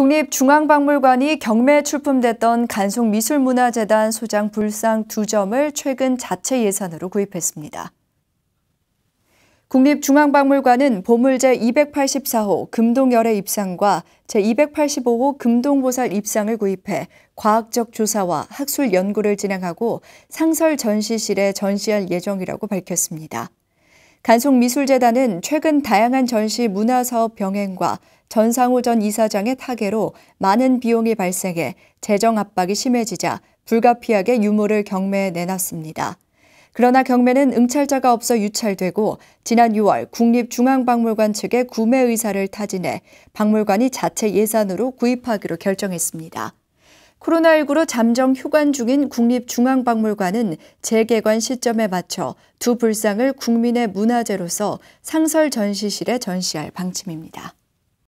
국립중앙박물관이 경매 에 출품됐던 간송미술문화재단 소장 불상 두 점을 최근 자체 예산으로 구입했습니다. 국립중앙박물관은 보물제 284호 금동열의 입상과 제285호 금동보살 입상을 구입해 과학적 조사와 학술 연구를 진행하고 상설 전시실에 전시할 예정이라고 밝혔습니다. 간송미술재단은 최근 다양한 전시 문화 사업 병행과 전상우전 이사장의 타계로 많은 비용이 발생해 재정 압박이 심해지자 불가피하게 유물을 경매에 내놨습니다. 그러나 경매는 응찰자가 없어 유찰되고 지난 6월 국립중앙박물관 측의 구매 의사를 타진해 박물관이 자체 예산으로 구입하기로 결정했습니다. 코로나19로 잠정 휴관 중인 국립중앙박물관은 재개관 시점에 맞춰 두 불상을 국민의 문화재로서 상설 전시실에 전시할 방침입니다.